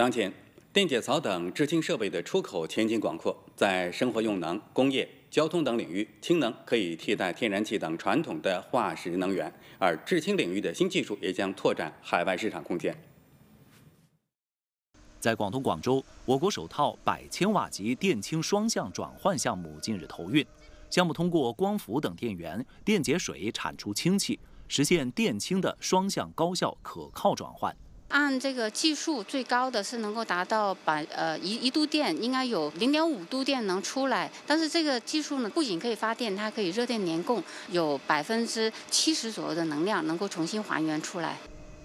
当前，电解槽等制氢设备的出口前景广阔，在生活用能、工业、交通等领域，氢能可以替代天然气等传统的化石能源，而制氢领域的新技术也将拓展海外市场空间。在广东广州，我国首套百千瓦级电氢双向转换项目近日投运。项目通过光伏等电源电解水产出氢气，实现电氢的双向高效可靠转换。按这个技术最高的是能够达到百呃一一度电，应该有零点五度电能出来。但是这个技术呢，不仅可以发电，它可以热电联供，有百分之七十左右的能量能够重新还原出来。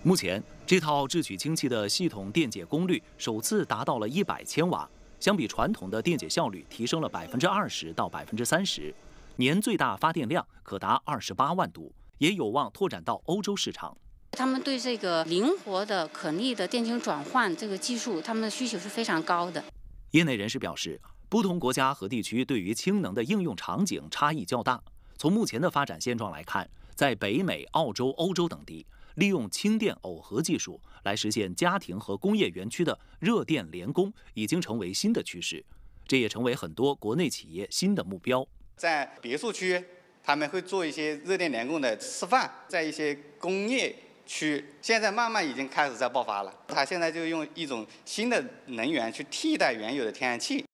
目前这套制取氢气的系统电解功率首次达到了一百千瓦，相比传统的电解效率提升了百分之二十到百分之三十，年最大发电量可达二十八万度，也有望拓展到欧洲市场。他们对这个灵活的、可逆的电氢转换这个技术，他们的需求是非常高的。业内人士表示，不同国家和地区对于氢能的应用场景差异较大。从目前的发展现状来看，在北美、澳洲、欧洲等地，利用氢电耦合技术来实现家庭和工业园区的热电联供，已经成为新的趋势。这也成为很多国内企业新的目标。在别墅区，他们会做一些热电联供的示范；在一些工业。去，现在慢慢已经开始在爆发了。它现在就用一种新的能源去替代原有的天然气。